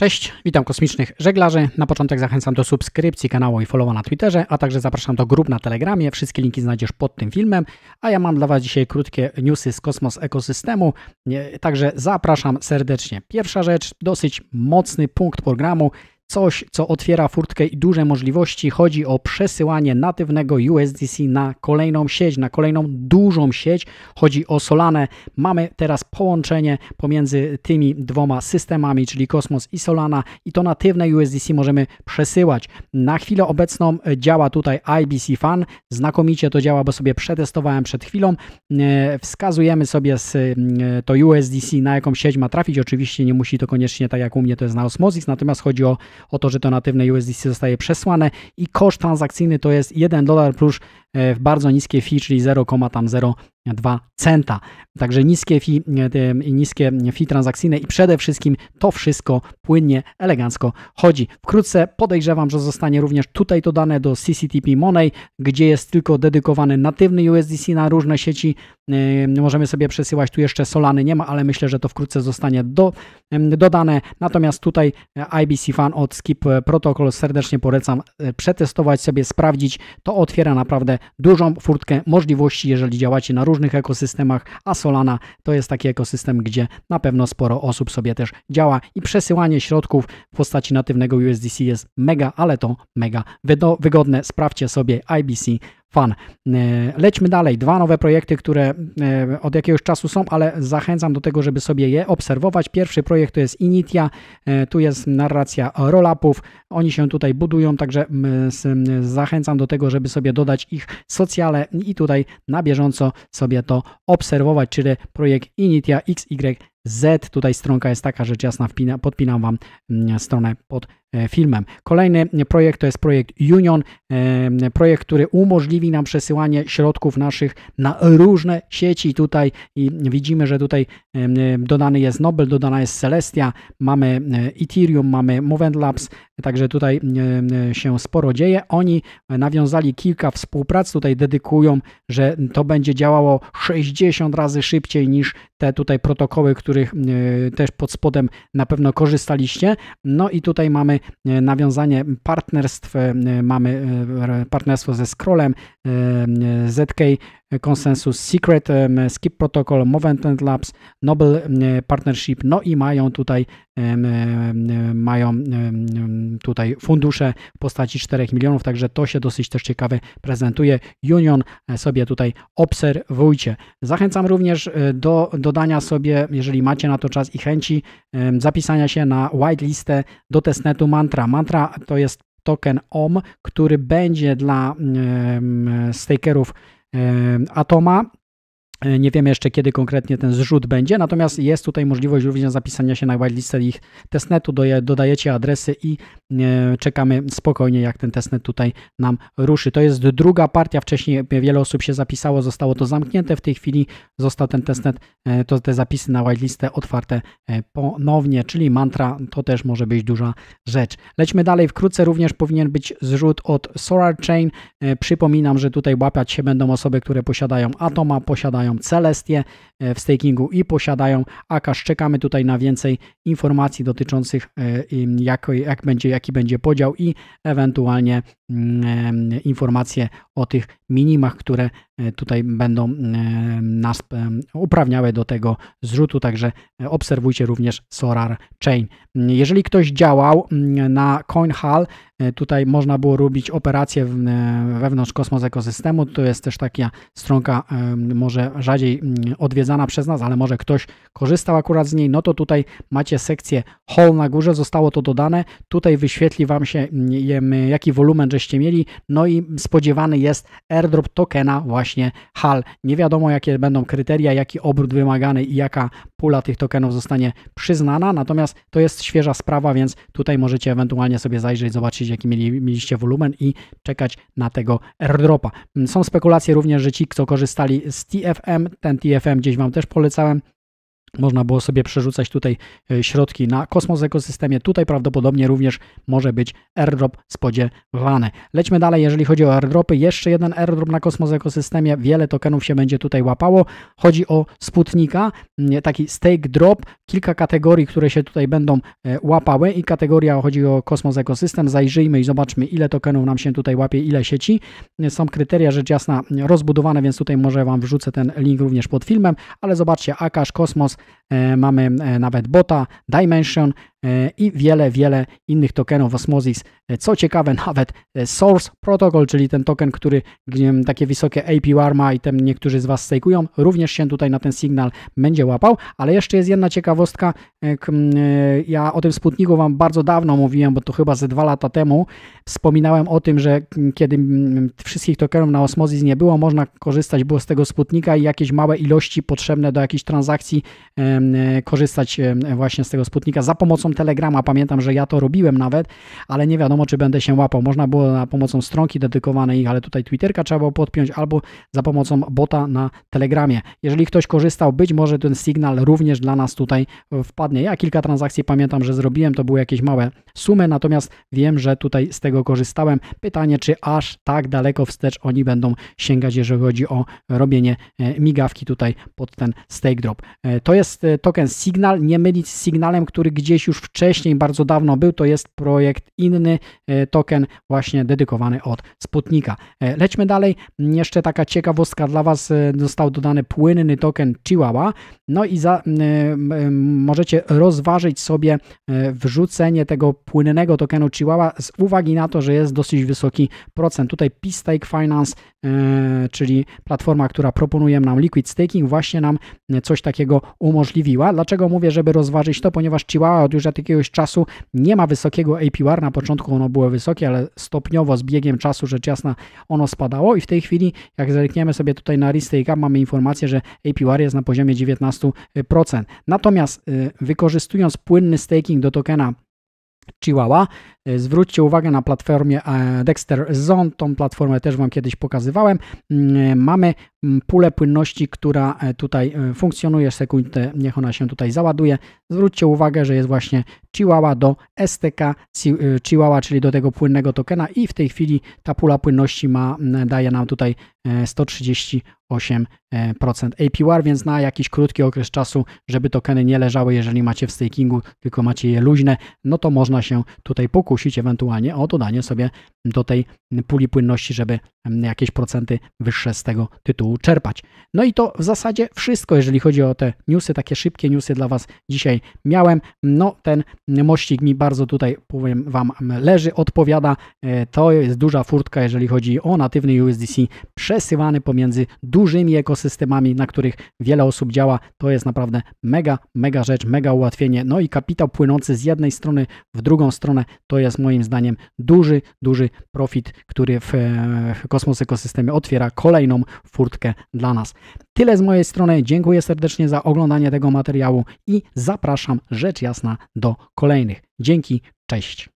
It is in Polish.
Cześć, witam kosmicznych żeglarzy. Na początek zachęcam do subskrypcji kanału i followa na Twitterze, a także zapraszam do grup na Telegramie. Wszystkie linki znajdziesz pod tym filmem. A ja mam dla Was dzisiaj krótkie newsy z kosmos ekosystemu, także zapraszam serdecznie. Pierwsza rzecz, dosyć mocny punkt programu coś, co otwiera furtkę i duże możliwości. Chodzi o przesyłanie natywnego USDC na kolejną sieć, na kolejną dużą sieć. Chodzi o Solanę. Mamy teraz połączenie pomiędzy tymi dwoma systemami, czyli Kosmos i Solana i to natywne USDC możemy przesyłać. Na chwilę obecną e, działa tutaj IBC Fan. Znakomicie to działa, bo sobie przetestowałem przed chwilą. E, wskazujemy sobie e, to USDC na jaką sieć ma trafić. Oczywiście nie musi to koniecznie tak jak u mnie to jest na Osmosis, natomiast chodzi o o to, że to natywne USDC zostaje przesłane i koszt transakcyjny to jest 1 dolar plus E, w bardzo niskie fi, czyli 0,02 centa. Także niskie fi, e, niskie fi transakcyjne i przede wszystkim to wszystko płynnie, elegancko chodzi. Wkrótce podejrzewam, że zostanie również tutaj dodane do CCTP Money, gdzie jest tylko dedykowany natywny USDC na różne sieci. E, możemy sobie przesyłać, tu jeszcze Solany nie ma, ale myślę, że to wkrótce zostanie do, dodane. Natomiast tutaj IBC Fan od Skip Protocol serdecznie polecam przetestować sobie, sprawdzić. To otwiera naprawdę dużą furtkę możliwości, jeżeli działacie na różnych ekosystemach, a Solana to jest taki ekosystem, gdzie na pewno sporo osób sobie też działa i przesyłanie środków w postaci natywnego USDC jest mega, ale to mega wygodne. Sprawdźcie sobie IBC fan. E, lećmy dalej. Dwa nowe projekty, które e, od jakiegoś czasu są, ale zachęcam do tego, żeby sobie je obserwować. Pierwszy projekt to jest Initia, e, tu jest narracja roll-upów. Oni się tutaj budują, także zachęcam do tego, żeby sobie dodać ich socjale i tutaj na bieżąco sobie to obserwować, czyli projekt Initia XY z. Tutaj stronka jest taka, rzecz jasna, wpina, podpinam Wam mm, stronę pod e, filmem. Kolejny projekt to jest projekt Union, e, projekt, który umożliwi nam przesyłanie środków naszych na różne sieci. Tutaj i widzimy, że tutaj e, dodany jest Nobel, dodana jest Celestia, mamy Ethereum, mamy Movent Labs, Także tutaj e, e, się sporo dzieje. Oni nawiązali kilka współprac, tutaj dedykują, że to będzie działało 60 razy szybciej niż te tutaj protokoły, których e, też pod spodem na pewno korzystaliście. No i tutaj mamy nawiązanie partnerstw, mamy partnerstwo ze Scrollem, ZK Consensus, Secret, Skip Protocol, Movement Labs, Nobel Partnership, no i mają tutaj mają tutaj fundusze w postaci 4 milionów, także to się dosyć też ciekawe prezentuje. Union e, sobie tutaj obserwujcie. Zachęcam również e, do dodania sobie, jeżeli macie na to czas i chęci, zapisania się na whitelistę do testnetu Mantra. Mantra to jest token OM, który będzie dla stakerów é, a tomar E, nie wiemy jeszcze, kiedy konkretnie ten zrzut będzie, natomiast jest tutaj możliwość również zapisania się na whitelistę ich testnetu, dodajecie adresy i e, czekamy spokojnie, jak ten testnet tutaj nam ruszy. To jest druga partia, wcześniej wiele osób się zapisało, zostało to zamknięte, w tej chwili został ten testnet, e, to te zapisy na whitelistę otwarte ponownie, czyli mantra to też może być duża rzecz. Lećmy dalej, wkrótce również powinien być zrzut od Solar Chain. Przypominam, że tutaj łapiać się będą osoby, które posiadają Atoma, posiadają mają Celestię, E, w stakingu i posiadają AKASZ. Czekamy tutaj na więcej informacji dotyczących e, jak, jak będzie, jaki będzie podział i ewentualnie mm, e, informacje o tych minimach, które tutaj będą nas uprawniały do tego zrzutu, także obserwujcie również Sorar Chain. Jeżeli ktoś działał mm, na CoinHall, tutaj można było robić operacje wewnątrz Kosmos Ekosystemu, to jest też taka stronka może rzadziej mm, odwiedzająca odwiedzana przez nas, ale może ktoś korzystał akurat z niej, no to tutaj macie sekcję Hall na górze, zostało to dodane. Tutaj wyświetli Wam się, mm, jaki wolumen żeście mieli, no i spodziewany jest airdrop tokena właśnie Hall. Nie wiadomo, jakie będą kryteria, jaki obrót wymagany i jaka pula tych tokenów zostanie przyznana, natomiast to jest świeża sprawa, więc tutaj możecie ewentualnie sobie zajrzeć, zobaczyć, jaki mieli, mieliście wolumen i czekać na tego airdropa. Mm, są spekulacje również, że ci, co korzystali z TFM, ten TFM gdzieś Wam też polecałem. Można było sobie przerzucać tutaj e, środki na kosmos ekosystemie. Tutaj prawdopodobnie również może być airdrop spodziewany. Lećmy dalej, jeżeli chodzi o airdropy. Jeszcze jeden airdrop na kosmos ekosystemie. Wiele tokenów się będzie tutaj łapało. Chodzi o Sputnika, mm, taki stake drop. Kilka kategorii, które się tutaj będą e, łapały i kategoria chodzi o kosmos ekosystem. Zajrzyjmy i zobaczmy ile tokenów nam się tutaj łapie, ile sieci. E, są kryteria rzecz jasna rozbudowane, więc tutaj może Wam wrzucę ten link również pod filmem, ale zobaczcie, Akash, Kosmos, E, mamy e, nawet bota Dimension, E, i wiele, wiele innych tokenów Osmosis. E, co ciekawe, nawet e, Source Protocol, czyli ten token, który takie wysokie APR ma i tam niektórzy z Was stakeują, również się tutaj na ten sygnał będzie łapał. Ale jeszcze jest jedna ciekawostka. Ja o tym Sputniku Wam bardzo dawno mówiłem, bo to chyba ze dwa lata temu wspominałem o tym, że kiedy wszystkich tokenów na Osmosis nie było, można korzystać było z tego Sputnika i jakieś małe ilości potrzebne do jakichś transakcji korzystać właśnie z tego Sputnika za pomocą pomocą Telegrama. Pamiętam, że ja to robiłem nawet, ale nie wiadomo, czy będę się łapał. Można było za pomocą stronki dedykowanej ich, ale tutaj Twitterka trzeba było podpiąć, albo za pomocą bota na Telegramie. Jeżeli ktoś korzystał, być może ten sygnał również dla nas tutaj wpadnie. Ja kilka transakcji pamiętam, że zrobiłem, to były jakieś małe sumy, natomiast wiem, że tutaj z tego korzystałem. Pytanie, czy aż tak daleko wstecz oni będą sięgać, jeżeli chodzi o robienie e, migawki tutaj pod ten stake drop. E, to jest e, token Signal, nie mylić z Signalem, który gdzieś już już wcześniej, bardzo dawno był, to jest projekt inny e, token właśnie dedykowany od Sputnika. E, lećmy dalej. Jeszcze taka ciekawostka dla Was. E, został dodany płynny token Chihuahua. No i za, możecie rozważyć sobie wrzucenie tego płynnego tokenu Chihuahua z uwagi na to, że jest dosyć wysoki procent. Tutaj P-Stake Finance, czyli platforma, która proponuje nam liquid staking, właśnie nam coś takiego umożliwiła. Dlaczego mówię, żeby rozważyć to? Ponieważ Chihuahua już już od jakiegoś czasu nie ma wysokiego APR. Na początku ono było wysokie, ale stopniowo z biegiem czasu rzecz jasna ono spadało i w tej chwili, jak zerkniemy sobie tutaj na Ristake'a, mamy informację, że APR jest na poziomie 19%. Natomiast y, wykorzystując płynny staking do tokena Chihuahua. Y, zwróćcie uwagę na platformie e, Dexter Zone, tą platformę też Wam kiedyś pokazywałem. Mm, y, mamy Mm, pulę płynności, która e, tutaj e, funkcjonuje, sekundę, niech ona się tutaj załaduje. Zwróćcie uwagę, że jest właśnie Chihuahua do STK e, Chihuahua, czyli do tego płynnego tokena i w tej chwili ta pula płynności ma, daje nam tutaj 138% APR, więc na jakiś krótki okres czasu, żeby tokeny nie leżały, jeżeli macie w stakingu, tylko macie je luźne, no to można się tutaj pokusić ewentualnie o dodanie sobie do tej puli płynności, żeby jakieś procenty wyższe z tego tytułu czerpać. No i to w zasadzie wszystko, jeżeli chodzi o te newsy, takie szybkie newsy dla Was dzisiaj miałem. No ten mościg mi bardzo tutaj, powiem Wam, leży, odpowiada. E, to jest duża furtka, jeżeli chodzi o natywny USDC przesyłany pomiędzy dużymi ekosystemami, na których wiele osób działa. To jest naprawdę mega, mega rzecz, mega ułatwienie. No i kapitał płynący z jednej strony w drugą stronę to jest moim zdaniem duży, duży profit, który w e, Kosmos Ekosystemie otwiera kolejną furtkę dla nas. Tyle z mojej strony. Dziękuję serdecznie za oglądanie tego materiału i zapraszam rzecz jasna do kolejnych. Dzięki, cześć.